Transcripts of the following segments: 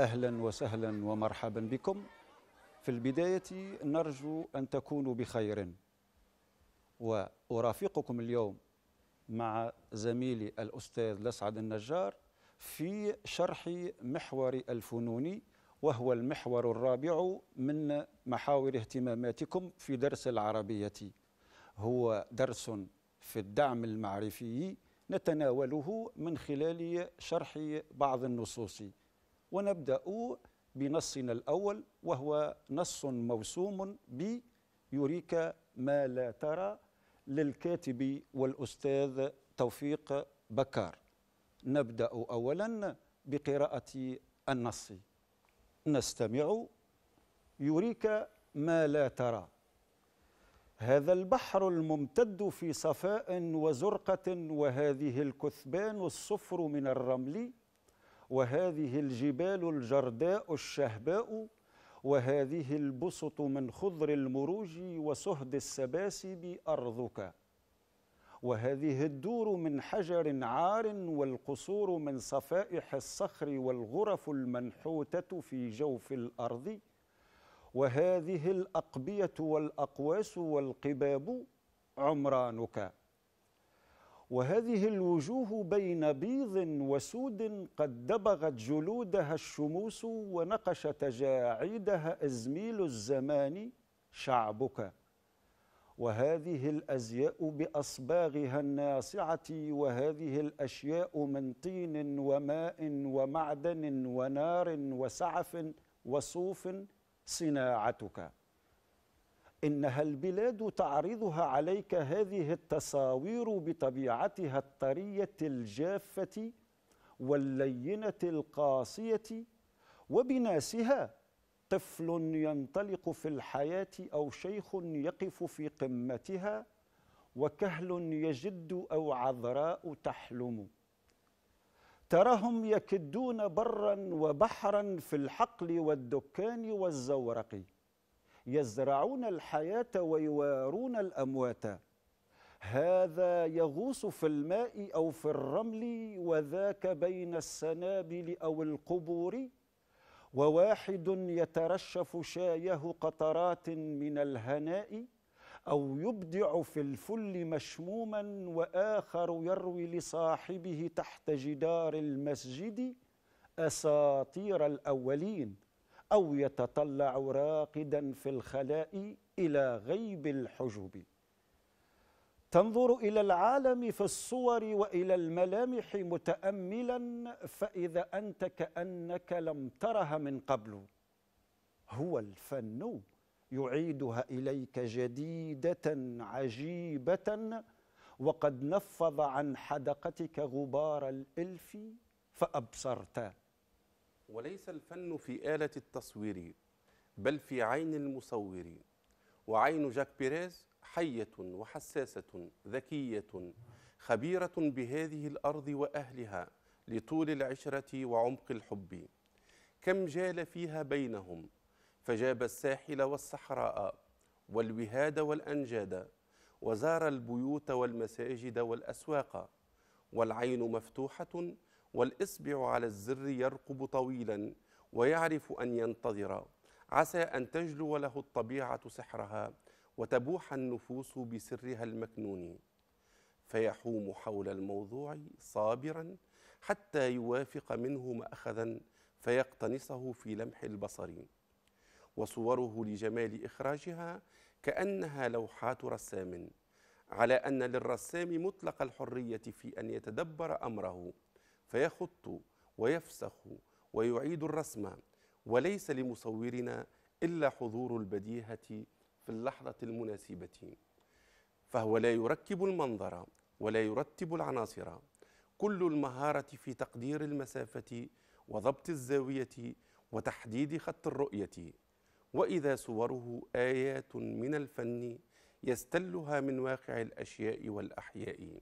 أهلا وسهلا ومرحبا بكم في البداية نرجو أن تكونوا بخير وأرافقكم اليوم مع زميلي الأستاذ لسعد النجار في شرح محور الفنون وهو المحور الرابع من محاور اهتماماتكم في درس العربية هو درس في الدعم المعرفي نتناوله من خلال شرح بعض النصوص ونبدأ بنصنا الأول وهو نص موسوم ب يريك ما لا ترى للكاتب والأستاذ توفيق بكار نبدأ أولا بقراءة النص نستمع يريك ما لا ترى هذا البحر الممتد في صفاء وزرقة وهذه الكثبان الصفر من الرمل وهذه الجبال الجرداء الشهباء وهذه البسط من خضر المروج وسهد السباسب أرضك وهذه الدور من حجر عار والقصور من صفائح الصخر والغرف المنحوتة في جوف الأرض وهذه الأقبية والأقواس والقباب عمرانك وهذه الوجوه بين بيض وسود قد دبغت جلودها الشموس ونقش تجاعيدها أزميل الزمان شعبك وهذه الأزياء بأصباغها الناصعة وهذه الأشياء من طين وماء ومعدن ونار وسعف وصوف صناعتك إنها البلاد تعرضها عليك هذه التصاوير بطبيعتها الطرية الجافة واللينة القاسية وبناسها طفل ينطلق في الحياة أو شيخ يقف في قمتها وكهل يجد أو عذراء تحلم تراهم يكدون برا وبحرا في الحقل والدكان والزورق يزرعون الحياة ويوارون الأموات هذا يغوص في الماء أو في الرمل وذاك بين السنابل أو القبور وواحد يترشف شايه قطرات من الهناء أو يبدع في الفل مشموما وآخر يروي لصاحبه تحت جدار المسجد أساطير الأولين أو يتطلع راقدا في الخلاء إلى غيب الحجب تنظر إلى العالم في الصور وإلى الملامح متأملا فإذا أنت كأنك لم ترها من قبل هو الفن يعيدها إليك جديدة عجيبة وقد نفض عن حدقتك غبار الإلف فأبصرت وليس الفن في آلة التصوير بل في عين المصور وعين جاك بيريز حية وحساسة ذكية خبيرة بهذه الأرض وأهلها لطول العشرة وعمق الحب كم جال فيها بينهم فجاب الساحل والصحراء والوهاد والأنجاد وزار البيوت والمساجد والأسواق والعين مفتوحة والإصبع على الزر يرقب طويلا ويعرف أن ينتظر عسى أن تجلو له الطبيعة سحرها وتبوح النفوس بسرها المكنون فيحوم حول الموضوع صابرا حتى يوافق منه مأخذا فيقتنصه في لمح البصر وصوره لجمال إخراجها كأنها لوحات رسام على أن للرسام مطلق الحرية في أن يتدبر أمره فيخط ويفسخ ويعيد الرسم وليس لمصورنا إلا حضور البديهة في اللحظة المناسبة فهو لا يركب المنظر ولا يرتب العناصر كل المهارة في تقدير المسافة وضبط الزاوية وتحديد خط الرؤية وإذا صوره آيات من الفن يستلها من واقع الأشياء والأحياء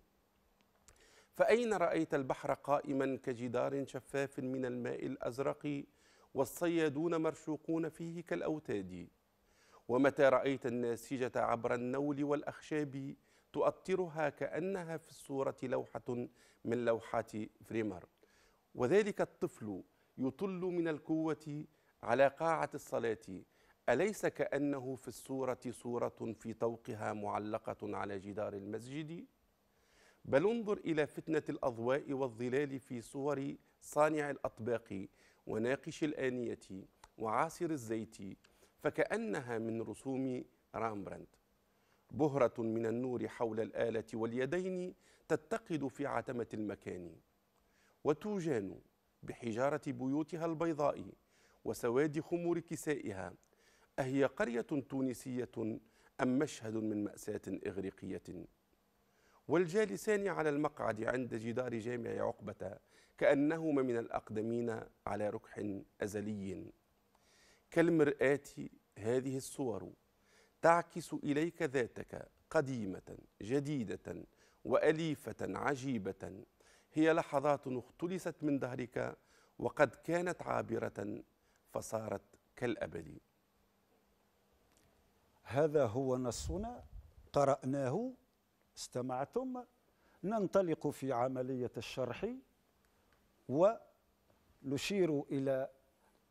فأين رأيت البحر قائما كجدار شفاف من الماء الأزرق والصيادون مرشوقون فيه كالأوتاد ومتى رأيت الناسجة عبر النول والأخشاب تؤطرها كأنها في الصورة لوحة من لوحات فريمر وذلك الطفل يطل من الكوة على قاعة الصلاة أليس كأنه في الصورة صورة في طوقها معلقة على جدار المسجد؟ بل انظر إلى فتنة الأضواء والظلال في صور صانع الأطباق وناقش الآنية وعاصر الزيت فكأنها من رسوم رامبراند بهرة من النور حول الآلة واليدين تتقد في عتمة المكان وتوجان بحجارة بيوتها البيضاء وسواد خمور كسائها أهي قرية تونسية أم مشهد من مأساة إغريقية والجالسان على المقعد عند جدار جامع عقبة كأنهما من الأقدمين على ركح أزلي كالمرآة هذه الصور تعكس إليك ذاتك قديمة جديدة وأليفة عجيبة هي لحظات اختلست من دهرك وقد كانت عابرة فصارت كالأبد هذا هو نصنا قرأناه استمعتم ننطلق في عملية الشرح ونشير إلى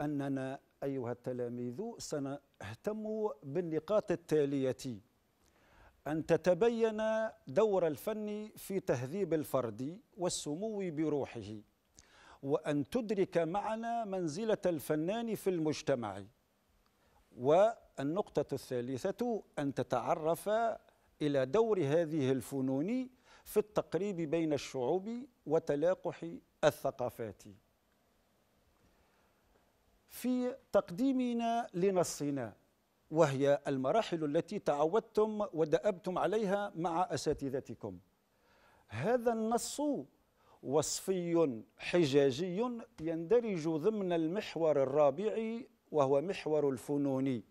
أننا أيها التلاميذ سنهتم بالنقاط التالية أن تتبين دور الفن في تهذيب الفرد والسمو بروحه وأن تدرك معنا منزلة الفنان في المجتمع والنقطة الثالثة أن تتعرف إلى دور هذه الفنون في التقريب بين الشعوب وتلاقح الثقافات في تقديمنا لنصنا وهي المراحل التي تعودتم ودأبتم عليها مع أساتذتكم هذا النص وصفي حجاجي يندرج ضمن المحور الرابع وهو محور الفنون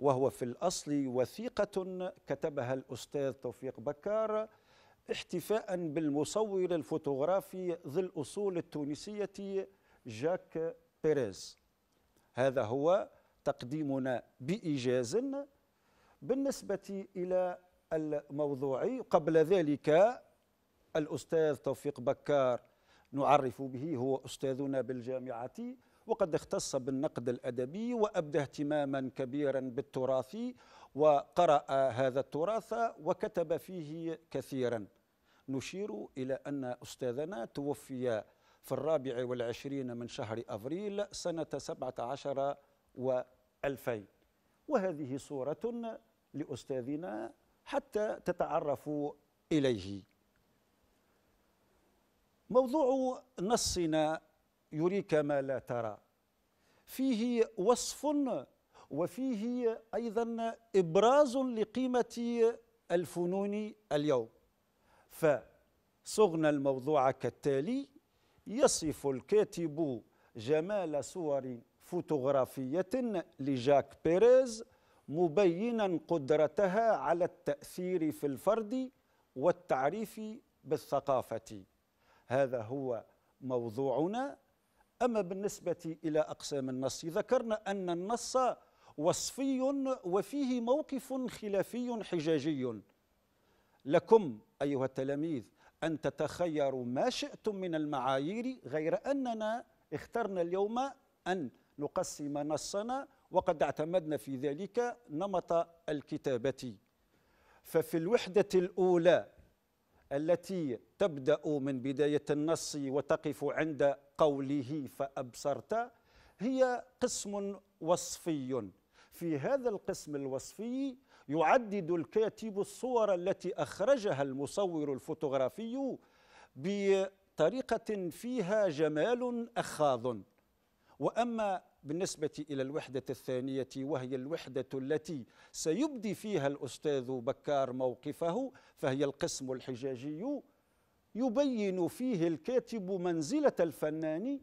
وهو في الأصل وثيقة كتبها الأستاذ توفيق بكار احتفاء بالمصور الفوتوغرافي ذي الأصول التونسية جاك بيريز هذا هو تقديمنا بإيجاز بالنسبة إلى الموضوع قبل ذلك الأستاذ توفيق بكار نعرف به هو أستاذنا بالجامعة وقد اختص بالنقد الأدبي وأبدى اهتماما كبيرا بالتراث وقرأ هذا التراث وكتب فيه كثيرا نشير إلى أن أستاذنا توفي في الرابع والعشرين من شهر أفريل سنة سبعة عشر وألفين وهذه صورة لأستاذنا حتى تتعرفوا إليه موضوع نصنا يريك ما لا ترى فيه وصف وفيه ايضا ابراز لقيمه الفنون اليوم فصغنا الموضوع كالتالي يصف الكاتب جمال صور فوتوغرافيه لجاك بيريز مبينا قدرتها على التاثير في الفرد والتعريف بالثقافه هذا هو موضوعنا أما بالنسبة إلى أقسام النص ذكرنا أن النص وصفي وفيه موقف خلافي حجاجي لكم أيها التلاميذ أن تتخيروا ما شئتم من المعايير غير أننا اخترنا اليوم أن نقسم نصنا وقد اعتمدنا في ذلك نمط الكتابة ففي الوحدة الأولى التي تبدا من بدايه النص وتقف عند قوله فابصرت هي قسم وصفي في هذا القسم الوصفي يعدد الكاتب الصور التي اخرجها المصور الفوتوغرافي بطريقه فيها جمال اخاذ واما بالنسبة إلى الوحدة الثانية وهي الوحدة التي سيبدي فيها الأستاذ بكار موقفه فهي القسم الحجاجي يبين فيه الكاتب منزلة الفنان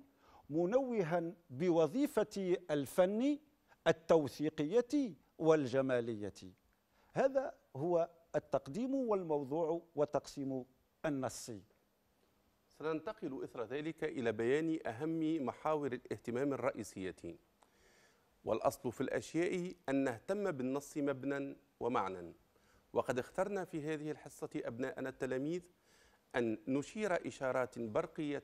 منوها بوظيفة الفن التوثيقية والجمالية هذا هو التقديم والموضوع وتقسيم النص سننتقل إثر ذلك إلى بيان أهم محاور الاهتمام الرئيسية والأصل في الأشياء أن نهتم بالنص مبنى ومعنى وقد اخترنا في هذه الحصة أبناءنا التلاميذ أن نشير إشارات برقية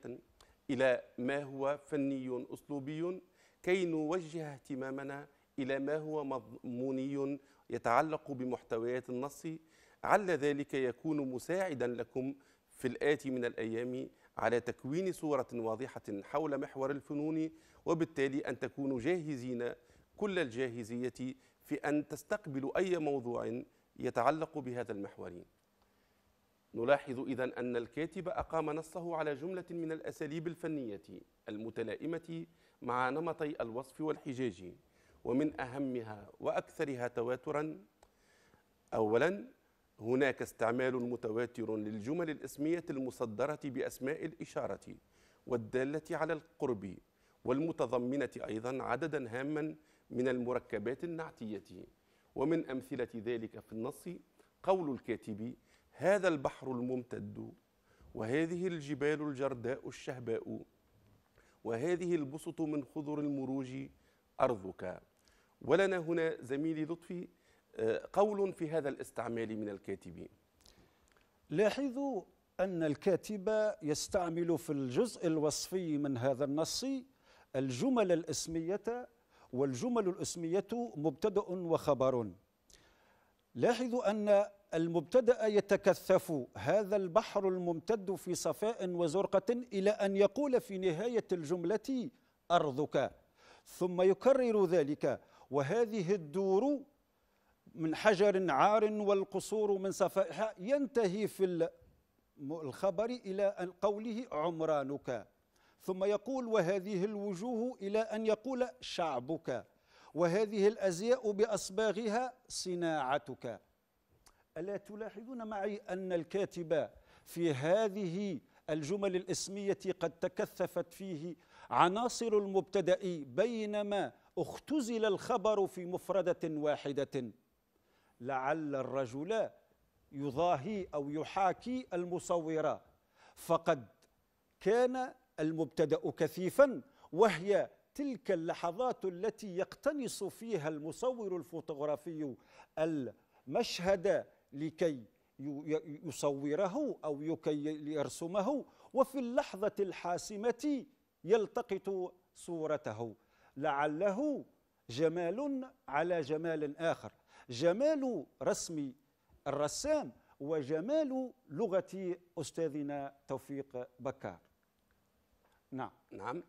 إلى ما هو فني أسلوبي كي نوجه اهتمامنا إلى ما هو مضموني يتعلق بمحتويات النص على ذلك يكون مساعدا لكم في الآتي من الأيام على تكوين صورة واضحة حول محور الفنون وبالتالي أن تكونوا جاهزين كل الجاهزية في أن تستقبلوا أي موضوع يتعلق بهذا المحور نلاحظ إذا أن الكاتب أقام نصه على جملة من الأساليب الفنية المتلائمة مع نمطي الوصف والحجاج ومن أهمها وأكثرها تواترا أولا هناك استعمال متواتر للجمل الاسميه المصدره باسماء الاشاره والداله على القرب والمتضمنه ايضا عددا هاما من المركبات النعتيه ومن امثله ذلك في النص قول الكاتب هذا البحر الممتد وهذه الجبال الجرداء الشهباء وهذه البسط من خضر المروج ارضك ولنا هنا زميلي لطفي قول في هذا الاستعمال من الكاتبين لاحظوا أن الكاتب يستعمل في الجزء الوصفي من هذا النص الجمل الاسمية والجمل الاسمية مبتدأ وخبر لاحظوا أن المبتدأ يتكثف هذا البحر الممتد في صفاء وزرقة إلى أن يقول في نهاية الجملة أرضك ثم يكرر ذلك وهذه الدور من حجر عار والقصور من صفائح ينتهي في الخبر إلى قوله عمرانك ثم يقول وهذه الوجوه إلى أن يقول شعبك وهذه الأزياء بأصباغها صناعتك ألا تلاحظون معي أن الكاتب في هذه الجمل الاسمية قد تكثفت فيه عناصر المبتدأ بينما اختزل الخبر في مفردة واحدة لعل الرجل يضاهي أو يحاكي المصورة فقد كان المبتدأ كثيفا وهي تلك اللحظات التي يقتنص فيها المصور الفوتوغرافي المشهد لكي يصوره أو لكي يرسمه وفي اللحظة الحاسمة يلتقط صورته لعله جمال على جمال آخر جمال رسم الرسام وجمال لغة أستاذنا توفيق بكار نعم نعم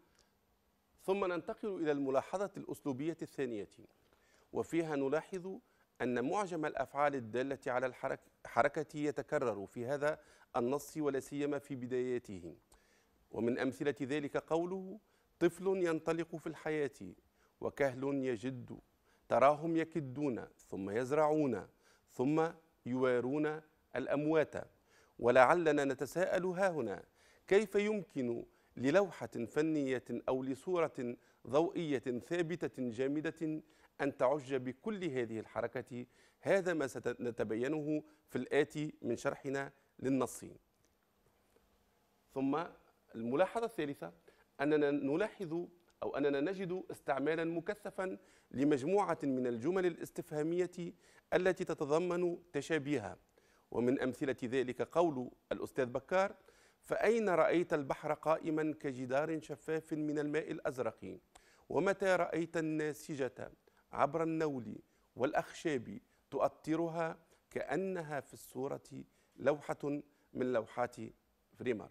ثم ننتقل إلى الملاحظة الأسلوبية الثانية وفيها نلاحظ أن معجم الأفعال الدالة على الحركة يتكرر في هذا النص ولا سيما في بداياته ومن أمثلة ذلك قوله طفل ينطلق في الحياة وكهل يجد تراهم يكدون ثم يزرعون ثم يوارون الأموات ولعلنا نتساءل ها هنا كيف يمكن للوحة فنية أو لصورة ضوئية ثابتة جامدة أن تعج بكل هذه الحركة هذا ما سنتبينه في الآتي من شرحنا للنص ثم الملاحظة الثالثة أننا نلاحظ أو أننا نجد استعمالا مكثفا لمجموعة من الجمل الاستفهامية التي تتضمن تشابيها ومن أمثلة ذلك قول الأستاذ بكار فأين رأيت البحر قائما كجدار شفاف من الماء الأزرق ومتى رأيت الناسجة عبر النول والأخشاب تؤطرها كأنها في الصورة لوحة من لوحات فريمر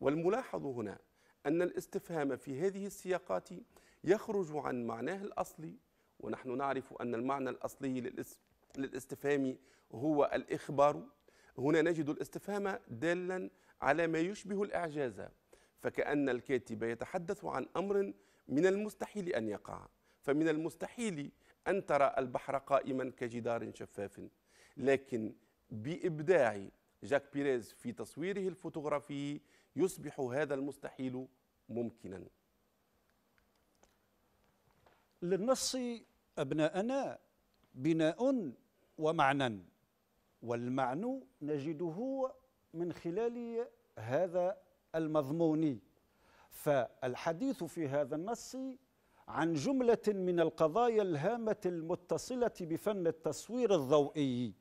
والملاحظ هنا أن الاستفهام في هذه السياقات يخرج عن معناه الأصلي ونحن نعرف أن المعنى الأصلي للاستفهام هو الإخبار هنا نجد الاستفهام دالا على ما يشبه الإعجاز فكأن الكاتب يتحدث عن أمر من المستحيل أن يقع فمن المستحيل أن ترى البحر قائما كجدار شفاف لكن بإبداع جاك بيريز في تصويره الفوتوغرافي يصبح هذا المستحيل ممكنا للنص أبناءنا بناء ومعنى والمعنى نجده من خلال هذا المضمون فالحديث في هذا النص عن جملة من القضايا الهامة المتصلة بفن التصوير الضوئي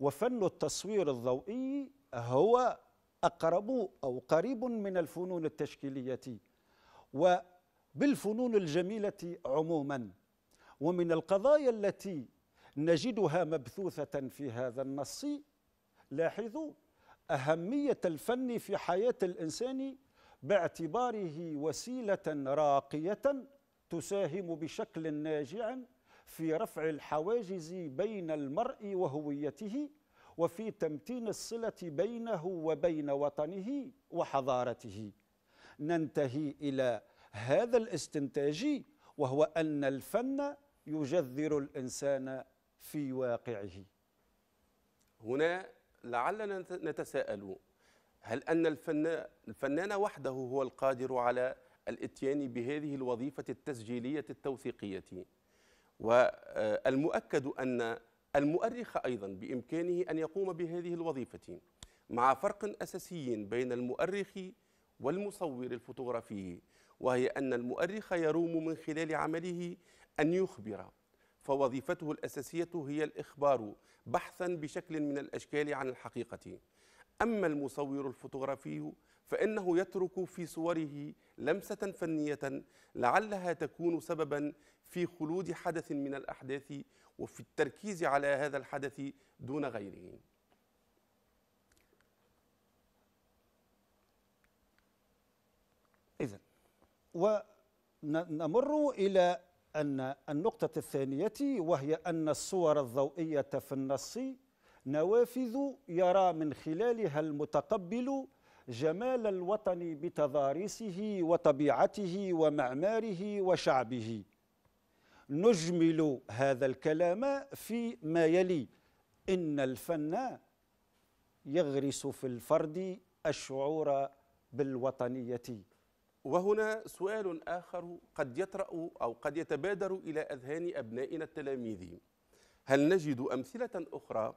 وفن التصوير الضوئي هو أقرب أو قريب من الفنون التشكيلية وبالفنون الجميلة عموما ومن القضايا التي نجدها مبثوثة في هذا النص لاحظوا أهمية الفن في حياة الإنسان باعتباره وسيلة راقية تساهم بشكل ناجع في رفع الحواجز بين المرء وهويته وفي تمتين الصلة بينه وبين وطنه وحضارته ننتهي إلى هذا الاستنتاج وهو أن الفن يجذر الإنسان في واقعه هنا لعلنا نتساءل هل أن الفنان, الفنان وحده هو القادر على الاتيان بهذه الوظيفة التسجيلية التوثيقية والمؤكد أن المؤرخ أيضا بإمكانه أن يقوم بهذه الوظيفة مع فرق أساسي بين المؤرخ والمصور الفوتوغرافي وهي أن المؤرخ يروم من خلال عمله أن يخبر فوظيفته الأساسية هي الإخبار بحثا بشكل من الأشكال عن الحقيقة أما المصور الفوتوغرافي فإنه يترك في صوره لمسة فنية لعلها تكون سببا في خلود حدث من الأحداث وفي التركيز على هذا الحدث دون غيره إذا ونمر إلى أن النقطة الثانية وهي أن الصور الضوئية في النص نوافذ يرى من خلالها المتقبل جمال الوطن بتضاريسه وطبيعته ومعماره وشعبه نجمل هذا الكلام في ما يلي إن الفن يغرس في الفرد الشعور بالوطنية وهنا سؤال آخر قد يطرأ أو قد يتبادر إلى أذهان أبنائنا التلاميذ هل نجد أمثلة أخرى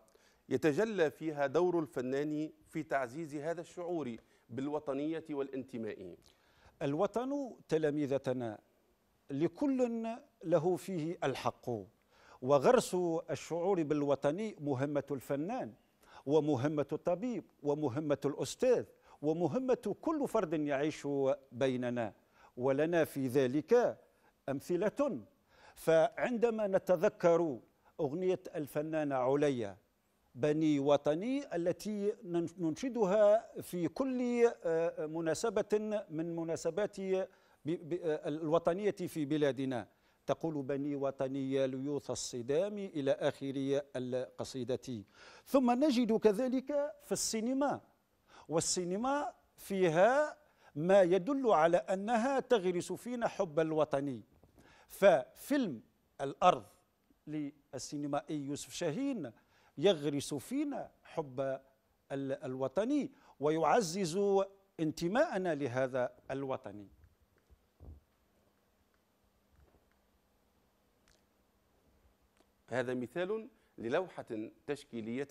يتجلى فيها دور الفنان في تعزيز هذا الشعور بالوطنية والانتماء الوطن تلاميذتنا لكل له فيه الحق وغرس الشعور بالوطني مهمة الفنان ومهمة الطبيب ومهمة الأستاذ ومهمة كل فرد يعيش بيننا ولنا في ذلك أمثلة فعندما نتذكر أغنية الفنانة عليا بني وطني التي ننشدها في كل آه، مناسبة من مناسبات آه، الوطنية في بلادنا تقول بني وطني ليوث الصدام إلى آخر القصيدة ثم نجد كذلك في السينما والسينما فيها ما يدل على أنها تغرس فينا حب الوطني ففيلم الأرض للسينمائي يوسف شاهين يغرس فينا حب الوطني ويعزز انتماءنا لهذا الوطني هذا مثال للوحة تشكيلية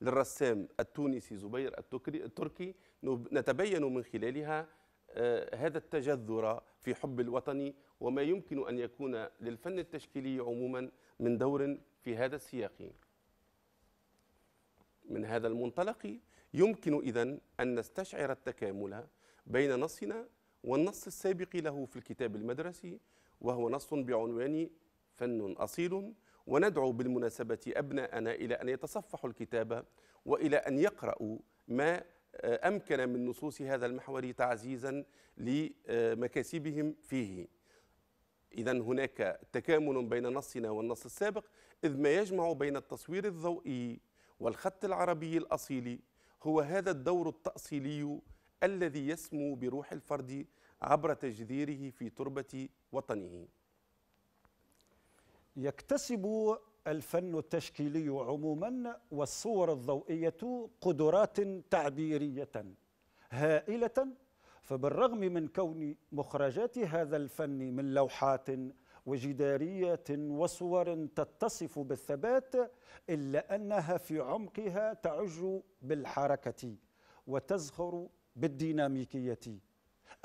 للرسام التونسي زبير التركي نتبين من خلالها آه، هذا التجذر في حب الوطن وما يمكن أن يكون للفن التشكيلي عموما من دور في هذا السياق من هذا المنطلق يمكن إذا أن نستشعر التكامل بين نصنا والنص السابق له في الكتاب المدرسي وهو نص بعنوان فن أصيل وندعو بالمناسبة أبناءنا إلى أن يتصفحوا الكتاب وإلى أن يقرأوا ما آه، أمكن من نصوص هذا المحور تعزيزا لمكاسبهم فيه إذا هناك تكامل بين نصنا والنص السابق إذ ما يجمع بين التصوير الضوئي والخط العربي الأصيل هو هذا الدور التأصيلي الذي يسمو بروح الفرد عبر تجذيره في تربة وطنه يكتسب الفن التشكيلي عموما والصور الضوئية قدرات تعبيرية هائلة فبالرغم من كون مخرجات هذا الفن من لوحات وجدارية وصور تتصف بالثبات إلا أنها في عمقها تعج بالحركة وتزخر بالديناميكية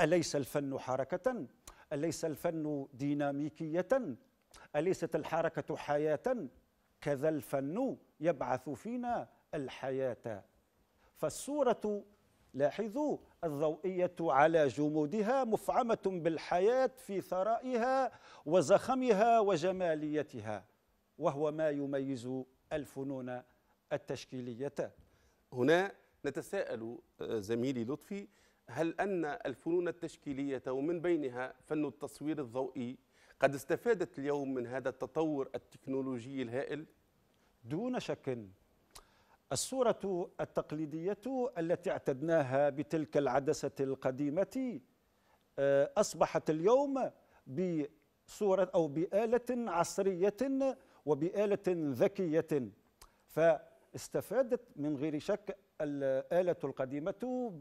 أليس الفن حركة؟ أليس الفن ديناميكية؟ أليست الحركة حياة؟ كذا الفن يبعث فينا الحياة فالصورة لاحظوا الضوئية على جمودها مفعمة بالحياة في ثرائها وزخمها وجماليتها وهو ما يميز الفنون التشكيلية هنا نتساءل آه، زميلي لطفي هل أن الفنون التشكيلية ومن بينها فن التصوير الضوئي قد استفادت اليوم من هذا التطور التكنولوجي الهائل؟ دون شك الصورة التقليدية التي اعتدناها بتلك العدسة القديمة آه، أصبحت اليوم بصورة أو بآلة عصرية وبآلة ذكية فاستفادت من غير شك الآلة القديمة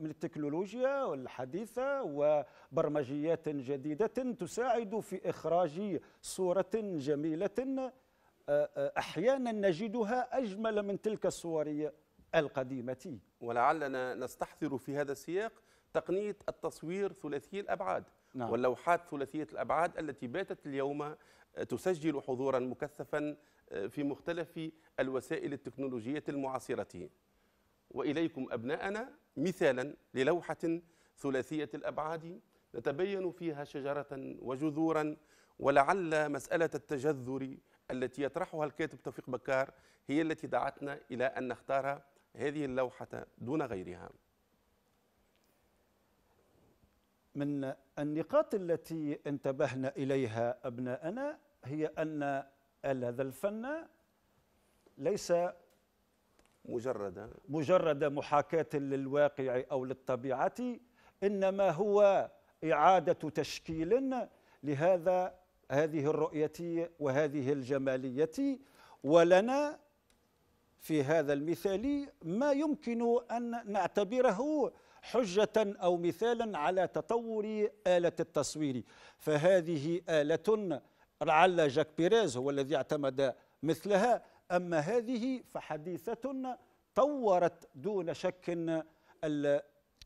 من التكنولوجيا الحديثة وبرمجيات جديدة تساعد في إخراج صورة جميلة أحيانا نجدها أجمل من تلك الصور القديمة ولعلنا نستحضر في هذا السياق تقنية التصوير ثلاثي الأبعاد نعم. واللوحات ثلاثية الأبعاد التي باتت اليوم آه، تسجل حضورا مكثفا آه، في مختلف الوسائل التكنولوجية المعاصرة وإليكم أبناءنا مثالا للوحة ثلاثية الأبعاد نتبين فيها شجرة وجذورا ولعل مسألة التجذر التي يطرحها الكاتب توفيق بكار هي التي دعتنا إلى أن نختار هذه اللوحة دون غيرها من النقاط التي انتبهنا إليها أبناءنا هي أن هذا الفن ليس مجرد مجرد محاكاة للواقع أو للطبيعة إنما هو إعادة تشكيل لهذا هذه الرؤية وهذه الجمالية ولنا في هذا المثال ما يمكن أن نعتبره حجة أو مثالا على تطور آلة التصوير فهذه آلة لعل جاك بيريز هو الذي اعتمد مثلها أما هذه فحديثة طورت دون شك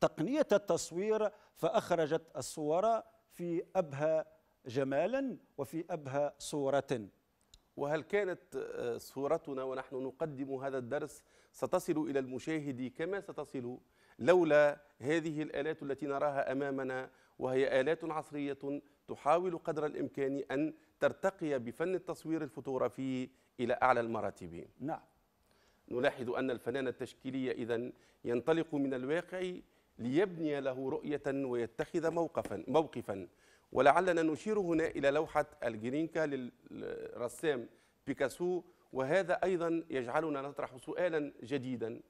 تقنية التصوير فأخرجت الصور في أبهى جمالا وفي أبهى صورة وهل كانت آه، صورتنا ونحن نقدم هذا الدرس ستصل إلى المشاهد كما ستصل لولا هذه الآلات التي نراها أمامنا وهي آلات عصرية تحاول قدر الإمكان أن ترتقي بفن التصوير الفوتوغرافي إلى أعلى المراتب نعم نلاحظ أن الفنان التشكيلي إذا ينطلق من الواقع ليبني له رؤية ويتخذ موقفا موقفا ولعلنا نشير هنا إلى لوحة الجرينكا للرسام بيكاسو وهذا أيضا يجعلنا نطرح سؤالا جديدا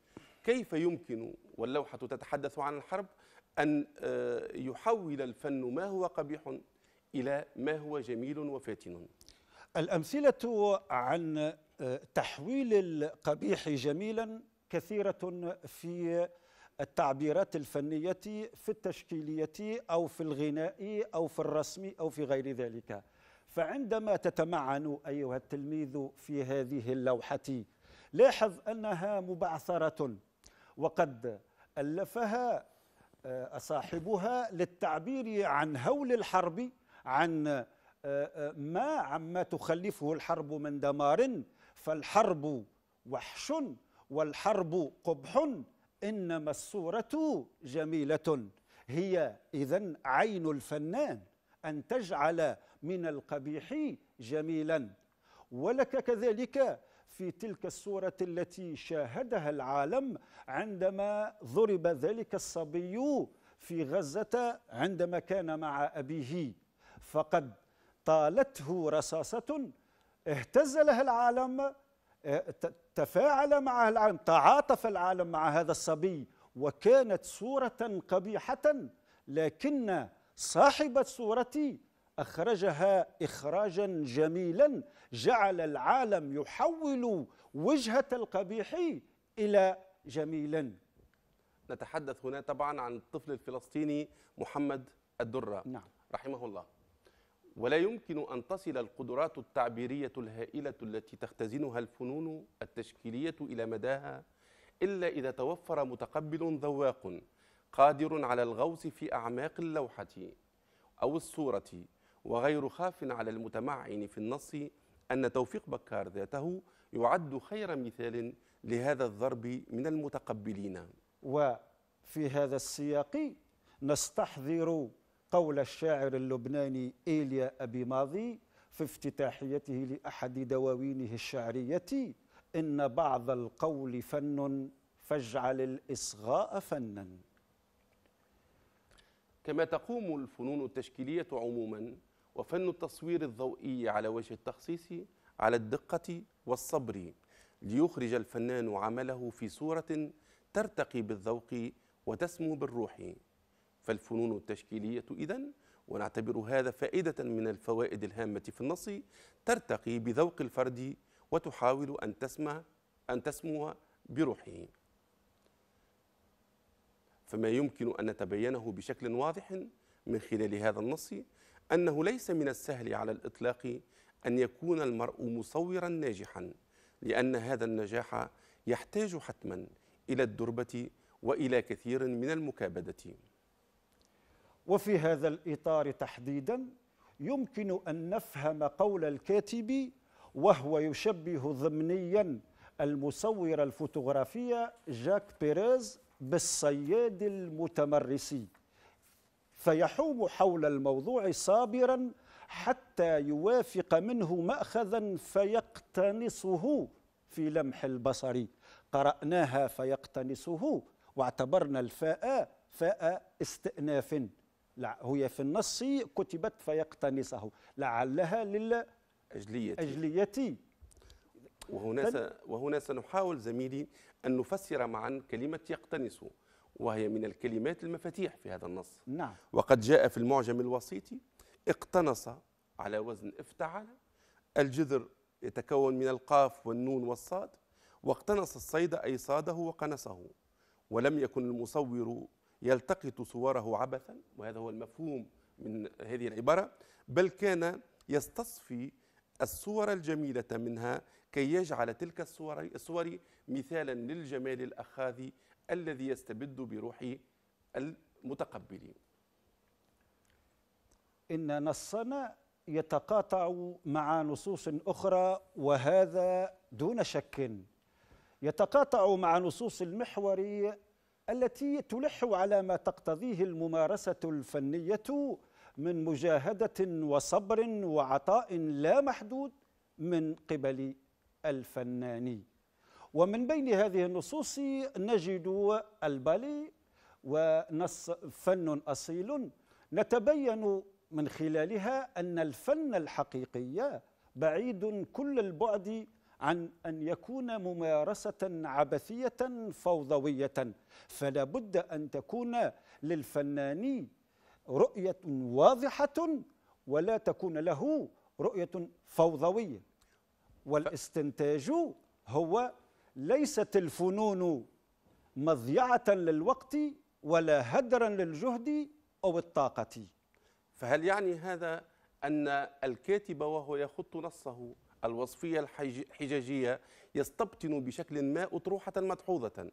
كيف يمكن واللوحة تتحدث عن الحرب أن آه، يحول الفن ما هو قبيح إلى ما هو جميل وفاتن الأمثلة عن آه، تحويل القبيح جميلا كثيرة في التعبيرات الفنية في التشكيلية أو في الغناء أو في الرسم أو في غير ذلك فعندما تتمعن أيها التلميذ في هذه اللوحة لاحظ أنها مبعثرة وقد ألفها آه، صاحبها للتعبير عن هول الحرب عن آه، آه، ما عما تخلفه الحرب من دمار فالحرب وحش والحرب قبح إنما الصورة جميلة هي إذا عين الفنان أن تجعل من القبيح جميلا ولك كذلك في تلك الصورة التي شاهدها العالم عندما ضرب ذلك الصبي في غزة عندما كان مع أبيه فقد طالته رصاصة اهتزلها العالم اه، تفاعل مع العالم تعاطف العالم مع هذا الصبي وكانت صورة قبيحة لكن صاحبة صورتي أخرجها إخراجا جميلا جعل العالم يحول وجهة القبيح إلى جميلا نتحدث هنا طبعا عن الطفل الفلسطيني محمد الدرة نعم. رحمه الله ولا يمكن أن تصل القدرات التعبيرية الهائلة التي تختزنها الفنون التشكيلية إلى مداها إلا إذا توفر متقبل ذواق قادر على الغوص في أعماق اللوحة أو الصورة وغير خاف على المتمعن في النص أن توفيق بكار ذاته يعد خير مثال لهذا الضرب من المتقبلين وفي هذا السياق نستحضر قول الشاعر اللبناني إيليا أبي ماضي في افتتاحيته لأحد دواوينه الشعرية إن بعض القول فن فاجعل الإصغاء فنا كما تقوم الفنون التشكيلية عموما وفن التصوير الضوئي على وجه التخصيص على الدقة والصبر ليخرج الفنان عمله في صورة ترتقي بالذوق وتسمو بالروح فالفنون التشكيلية إذا ونعتبر هذا فائدة من الفوائد الهامة في النص ترتقي بذوق الفرد وتحاول أن تسمع أن تسمو بروحه فما يمكن أن نتبينه بشكل واضح من خلال هذا النص أنه ليس من السهل على الإطلاق أن يكون المرء مصورا ناجحا لأن هذا النجاح يحتاج حتما إلى الدربة وإلى كثير من المكابدة وفي هذا الإطار تحديدا يمكن أن نفهم قول الكاتب وهو يشبه ضمنيا المصور الفوتوغرافية جاك بيريز بالصياد المتمرسي فيحوم حول الموضوع صابرا حتى يوافق منه ماخذا فيقتنصه في لمح البصر قراناها فيقتنصه واعتبرنا الفاء فاء استئناف لا هي في النص كتبت فيقتنصه لعلها أجليتي. أجليتي وهنا س... وهنا سنحاول زميلي أن نفسر معا كلمة يقتنص وهي من الكلمات المفاتيح في هذا النص نعم وقد جاء في المعجم الوسيطي اقتنص على وزن افتعل الجذر يتكون من القاف والنون والصاد واقتنص الصيد أي صاده وقنصه ولم يكن المصور يلتقط صوره عبثا وهذا هو المفهوم من هذه العبارة بل كان يستصفي الصور الجميلة منها كي يجعل تلك الصور, الصور مثالا للجمال الأخاذي الذي يستبد بروح المتقبلين إن نصنا يتقاطع مع نصوص أخرى وهذا دون شك يتقاطع مع نصوص المحور التي تلح على ما تقتضيه الممارسة الفنية من مجاهدة وصبر وعطاء لا محدود من قبل الفناني ومن بين هذه النصوص نجد البالي ونص فن أصيل نتبين من خلالها أن الفن الحقيقي بعيد كل البعد عن أن يكون ممارسة عبثية فوضوية فلا بد أن تكون للفنان رؤية واضحة ولا تكون له رؤية فوضوية والاستنتاج هو ليست الفنون مضيعة للوقت ولا هدرا للجهد أو الطاقة فهل يعني هذا أن الكاتب وهو يخط نصه الوصفية الحجاجية يستبطن بشكل ما أطروحة مدحوظة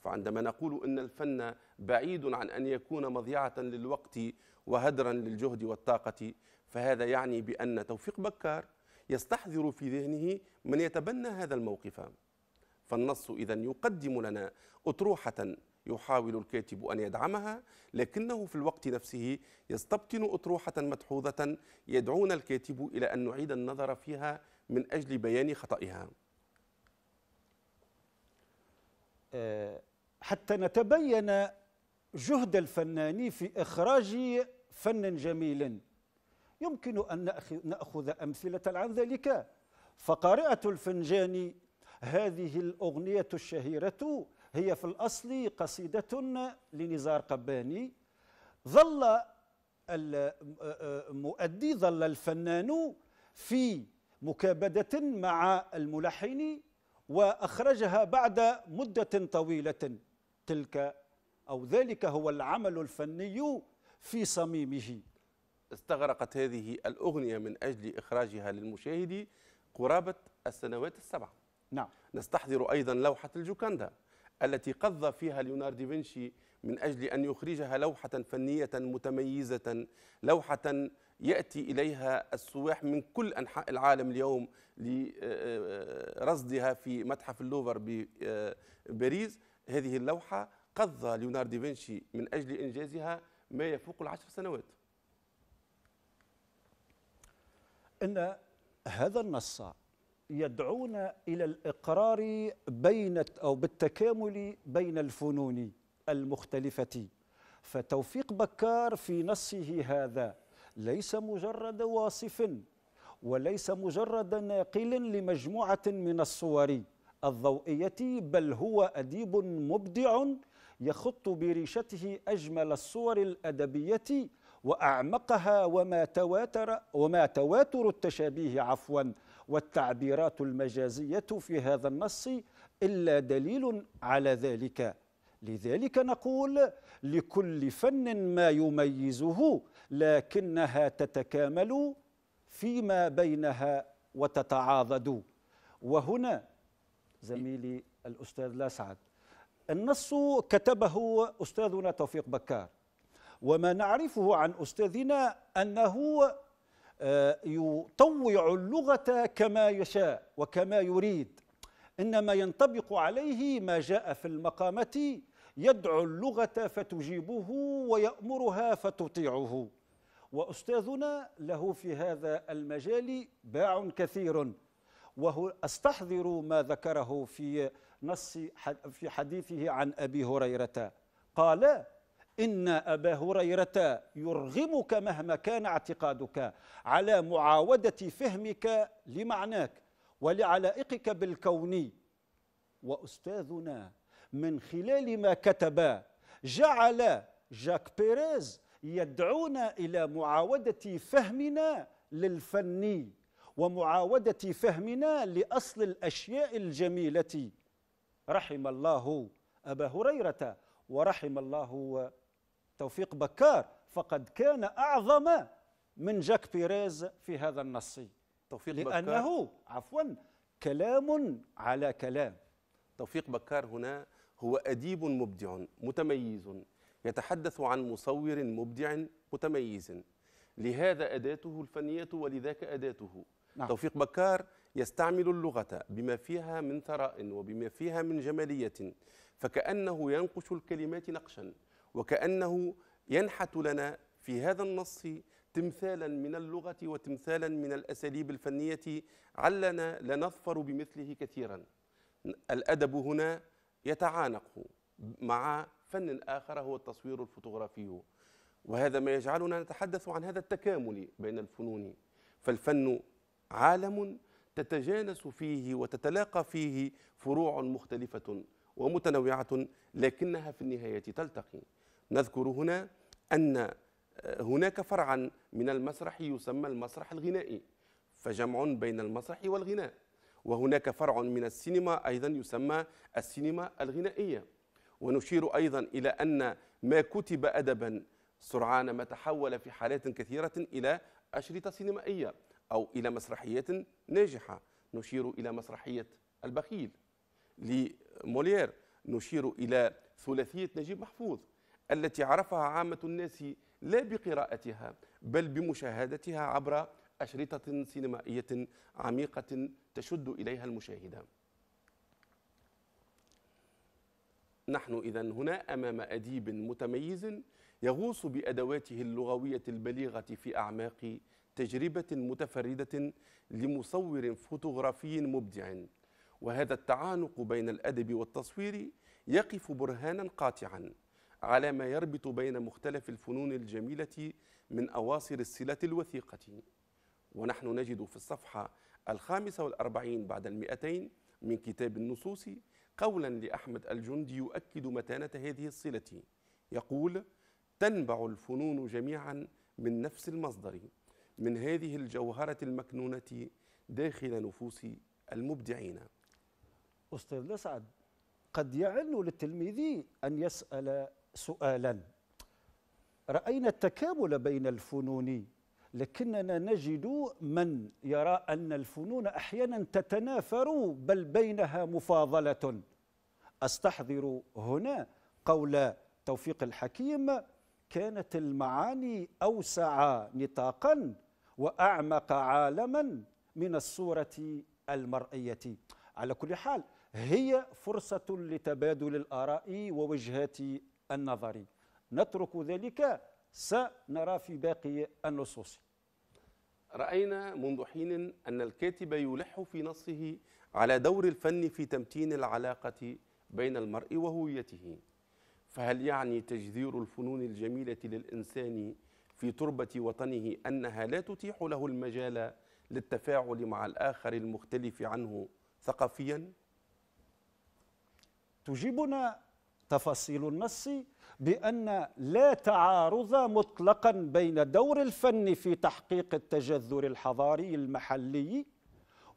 فعندما نقول إن الفن بعيد عن أن يكون مضيعة للوقت وهدرا للجهد والطاقة فهذا يعني بأن توفيق بكار يستحضر في ذهنه من يتبنى هذا الموقف فالنص إذا يقدم لنا أطروحة يحاول الكاتب أن يدعمها لكنه في الوقت نفسه يستبطن أطروحة مدحوظة يدعون الكاتب إلى أن نعيد النظر فيها من أجل بيان خطئها أه، حتى نتبين جهد الفنان في إخراج فن جميل يمكن أن نأخذ أمثلة عن ذلك فقارئة الفنجان هذه الأغنية الشهيرة هي في الأصل قصيدة لنزار قباني ظل المؤدي أه، أه، ظل الفنان في مكابدة مع الملحن وأخرجها بعد مدة طويلة تلك أو ذلك هو العمل الفني في صميمه استغرقت هذه الأغنية من أجل إخراجها للمشاهد قرابة السنوات السبع نعم نستحضر أيضا لوحة الجوكندا التي قضى فيها ليوناردو دافنشي من أجل أن يخرجها لوحة فنية متميزة لوحة ياتي اليها السواح من كل انحاء العالم اليوم لرصدها آه، آه، في متحف اللوفر بباريس آه، هذه اللوحه قضى ليوناردو دافنشي من اجل انجازها ما يفوق العشر سنوات. ان هذا النص يدعونا الى الاقرار بين او بالتكامل بين الفنون المختلفه فتوفيق بكار في نصه هذا ليس مجرد واصف وليس مجرد ناقل لمجموعة من الصور الضوئية بل هو أديب مبدع يخط بريشته أجمل الصور الأدبية وأعمقها وما تواتر وما تواتر التشابيه عفوا والتعبيرات المجازية في هذا النص إلا دليل على ذلك لذلك نقول لكل فن ما يميزه لكنها تتكامل فيما بينها وتتعاضد وهنا زميلي الأستاذ لاسعد النص كتبه أستاذنا توفيق بكار وما نعرفه عن أستاذنا أنه آه، يطوع اللغة كما يشاء وكما يريد إنما ينطبق عليه ما جاء في المقامة يدعو اللغة فتجيبه ويأمرها فتطيعه وأستاذنا له في هذا المجال باع كثير وهو أستحضر ما ذكره في نص في حديثه عن أبي هريرة قال إن أبا هريرة يرغمك مهما كان اعتقادك على معاودة فهمك لمعناك ولعلائقك بالكون وأستاذنا من خلال ما كتب جعل جاك بيريز يدعونا الى معاوده فهمنا للفن ومعاوده فهمنا لاصل الاشياء الجميله رحم الله ابا هريره ورحم الله توفيق بكار فقد كان اعظم من جاك بيريز في هذا النص توفيق لانه بكار عفوا كلام على كلام توفيق بكار هنا هو اديب مبدع متميز يتحدث عن مصور مبدع متميز لهذا أداته الفنية ولذاك أداته نعم. توفيق بكار يستعمل اللغة بما فيها من ثراء وبما فيها من جمالية فكأنه ينقش الكلمات نقشا وكأنه ينحت لنا في هذا النص تمثالا من اللغة وتمثالا من الأساليب الفنية علنا لنظفر بمثله كثيرا الأدب هنا يتعانق مع فن آخر هو التصوير الفوتوغرافي وهذا ما يجعلنا نتحدث عن هذا التكامل بين الفنون فالفن عالم تتجانس فيه وتتلاقى فيه فروع مختلفة ومتنوعة لكنها في النهاية تلتقي نذكر هنا أن آه، هناك فرعا من المسرح يسمى المسرح الغنائي فجمع بين المسرح والغناء وهناك فرع من السينما أيضا يسمى السينما الغنائية ونشير أيضا إلى أن ما كتب أدبا سرعان ما تحول في حالات كثيرة إلى أشرطة سينمائية أو إلى مسرحيات ناجحة نشير إلى مسرحية البخيل لمولير نشير إلى ثلاثية نجيب محفوظ التي عرفها عامة الناس لا بقراءتها بل بمشاهدتها عبر أشرطة سينمائية عميقة تشد إليها المشاهدة نحن إذا هنا أمام أديب متميز يغوص بأدواته اللغوية البليغة في أعماق تجربة متفردة لمصور فوتوغرافي مبدع وهذا التعانق بين الأدب والتصوير يقف برهانا قاطعا على ما يربط بين مختلف الفنون الجميلة من أواصر الصلة الوثيقة ونحن نجد في الصفحة الخامسة والأربعين بعد المئتين من كتاب النصوص قولا لأحمد الجندي يؤكد متانة هذه الصلة يقول تنبع الفنون جميعا من نفس المصدر من هذه الجوهرة المكنونة داخل نفوس المبدعين أستاذ لسعد قد يعل للتلميذ أن يسأل سؤالا رأينا التكامل بين الفنون لكننا نجد من يرى أن الفنون أحيانا تتنافر بل بينها مفاضلة أستحضر هنا قول توفيق الحكيم كانت المعاني أوسع نطاقا وأعمق عالما من الصورة المرئية على كل حال هي فرصة لتبادل الآراء ووجهات النظر نترك ذلك سنرى في باقي النصوص رأينا منذ حين أن الكاتب يلح في نصه على دور الفن في تمتين العلاقة بين المرء وهويته فهل يعني تجذير الفنون الجميلة للإنسان في تربة وطنه أنها لا تتيح له المجال للتفاعل مع الآخر المختلف عنه ثقافيا؟ تجيبنا تفاصيل النص بأن لا تعارض مطلقا بين دور الفن في تحقيق التجذر الحضاري المحلي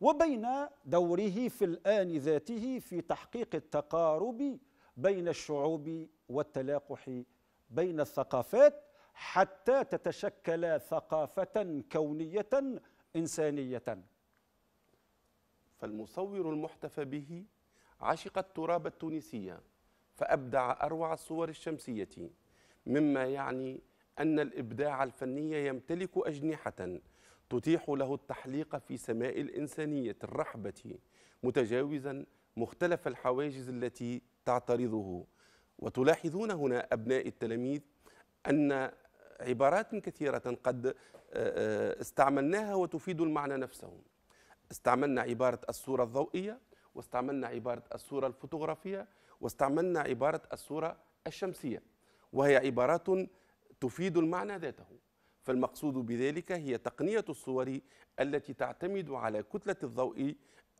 وبين دوره في الآن ذاته في تحقيق التقارب بين الشعوب والتلاقح بين الثقافات حتى تتشكل ثقافة كونية إنسانية فالمصور المحتفى به عشق التراب التونسي فأبدع أروع الصور الشمسية مما يعني أن الإبداع الفني يمتلك أجنحة تتيح له التحليق في سماء الإنسانية الرحبة متجاوزا مختلف الحواجز التي تعترضه وتلاحظون هنا أبناء التلاميذ أن عبارات كثيرة قد آه، آه، استعملناها وتفيد المعنى نفسه استعملنا عبارة الصورة الضوئية واستعملنا عبارة الصورة الفوتوغرافية واستعملنا عبارة الصورة الشمسية وهي عبارات تفيد المعنى ذاته فالمقصود بذلك هي تقنية الصور التي تعتمد على كتلة الضوء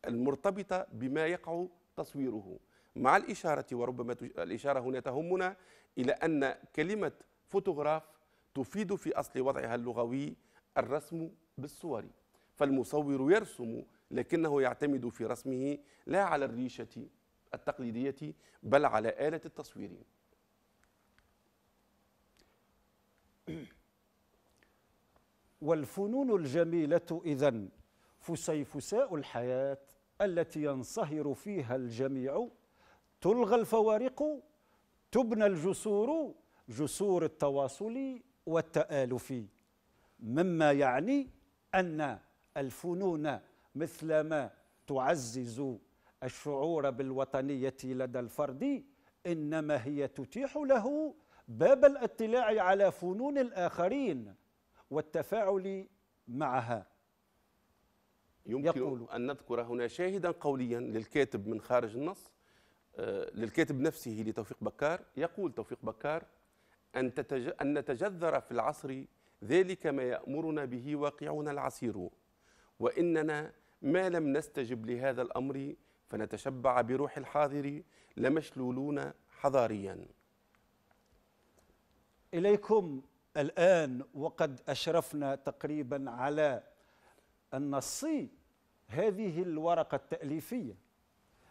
المرتبطة بما يقع تصويره مع الإشارة وربما الإشارة هنا تهمنا إلى أن كلمة فوتوغراف تفيد في أصل وضعها اللغوي الرسم بالصور فالمصور يرسم لكنه يعتمد في رسمه لا على الريشة التقليدية بل على آلة التصوير والفنون الجميلة إذا فسيفساء الحياة التي ينصهر فيها الجميع تلغى الفوارق تبنى الجسور جسور التواصل والتآلف مما يعني أن الفنون مثلما تعزز الشعور بالوطنية لدى الفرد إنما هي تتيح له باب الاطلاع على فنون الآخرين والتفاعل معها يمكن يقول أن نذكر هنا شاهدا قوليا للكاتب من خارج النص آه، للكاتب نفسه لتوفيق بكار يقول توفيق بكار أن, تتج... أن نتجذر في العصر ذلك ما يأمرنا به واقعنا العسير وإننا ما لم نستجب لهذا الأمر فنتشبع بروح الحاضر لمشلولون حضاريا إليكم الآن وقد أشرفنا تقريبا على النص هذه الورقة التأليفية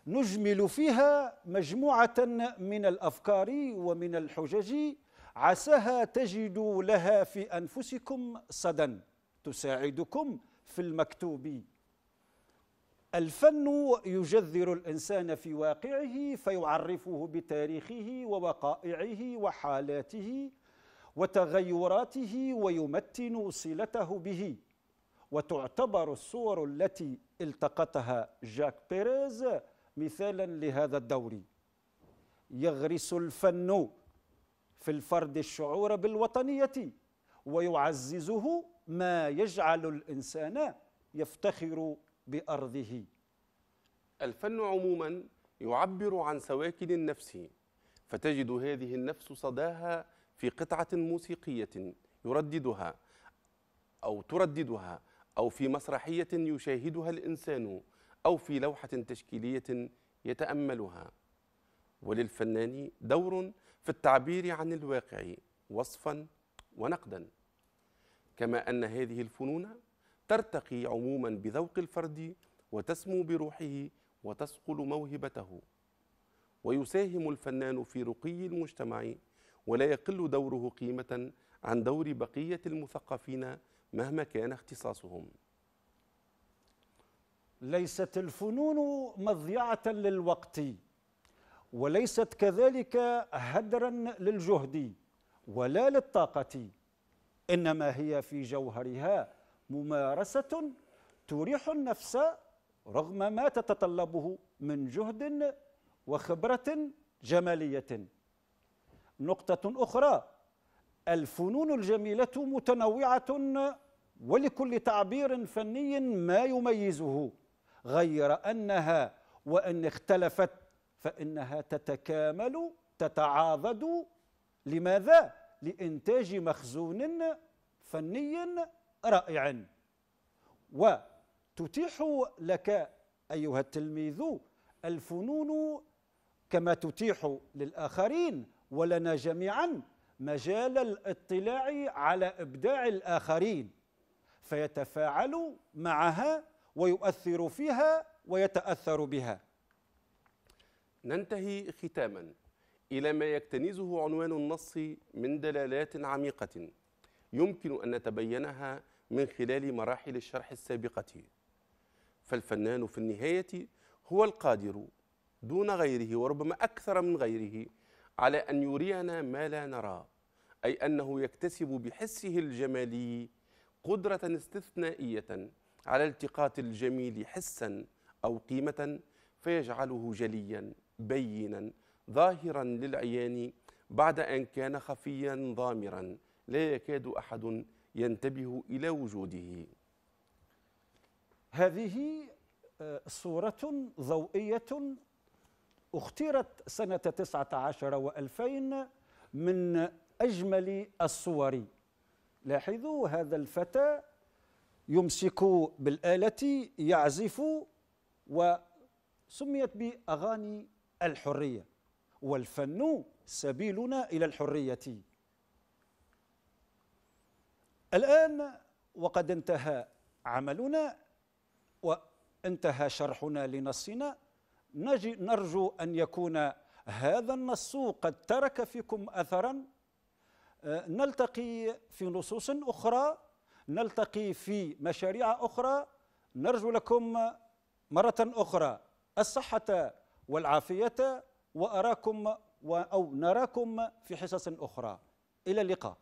نجمل فيها مجموعة من الأفكار ومن الحجج عساها تجدوا لها في أنفسكم صدى تساعدكم في المكتوب الفن يجذر الانسان في واقعه فيعرفه بتاريخه ووقائعه وحالاته وتغيراته ويمتن صلته به وتعتبر الصور التي التقطها جاك بيريز مثالا لهذا الدور يغرس الفن في الفرد الشعور بالوطنيه ويعززه ما يجعل الانسان يفتخر بأرضه الفن عموما يعبر عن سواكن النفس فتجد هذه النفس صداها في قطعة موسيقية يرددها أو ترددها أو في مسرحية يشاهدها الإنسان أو في لوحة تشكيلية يتأملها وللفنان دور في التعبير عن الواقع وصفا ونقدا كما أن هذه الفنون ترتقي عموما بذوق الفرد وتسمو بروحه وتصقل موهبته ويساهم الفنان في رقي المجتمع ولا يقل دوره قيمة عن دور بقية المثقفين مهما كان اختصاصهم ليست الفنون مضيعة للوقت وليست كذلك هدرا للجهد ولا للطاقة إنما هي في جوهرها ممارسة تريح النفس رغم ما تتطلبه من جهد وخبرة جمالية نقطة أخرى الفنون الجميلة متنوعة ولكل تعبير فني ما يميزه غير أنها وأن اختلفت فإنها تتكامل تتعاضد لماذا؟ لإنتاج مخزون فني رائعا وتتيح لك أيها التلميذ الفنون كما تتيح للآخرين ولنا جميعا مجال الاطلاع على إبداع الآخرين فيتفاعل معها ويؤثر فيها ويتأثر بها ننتهي ختاما إلى ما يكتنزه عنوان النص من دلالات عميقة يمكن أن نتبينها من خلال مراحل الشرح السابقة فالفنان في النهاية هو القادر دون غيره وربما أكثر من غيره على أن يرينا ما لا نرى أي أنه يكتسب بحسه الجمالي قدرة استثنائية على التقاط الجميل حسا أو قيمة فيجعله جليا بينا ظاهرا للعيان بعد أن كان خفيا ضامرا لا يكاد أحد ينتبه إلى وجوده هذه آه، صورة ضوئية اختيرت سنة 19 و2000 من أجمل الصور لاحظوا هذا الفتى يمسك بالآلة يعزف وسميت بأغاني الحرية والفن سبيلنا إلى الحرية الآن وقد انتهى عملنا وانتهى شرحنا لنصنا نجي نرجو أن يكون هذا النص قد ترك فيكم أثرا آه، نلتقي في نصوص أخرى نلتقي في مشاريع أخرى نرجو لكم مرة أخرى الصحة والعافية وأراكم أو نراكم في حصص أخرى إلى اللقاء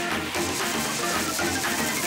すごい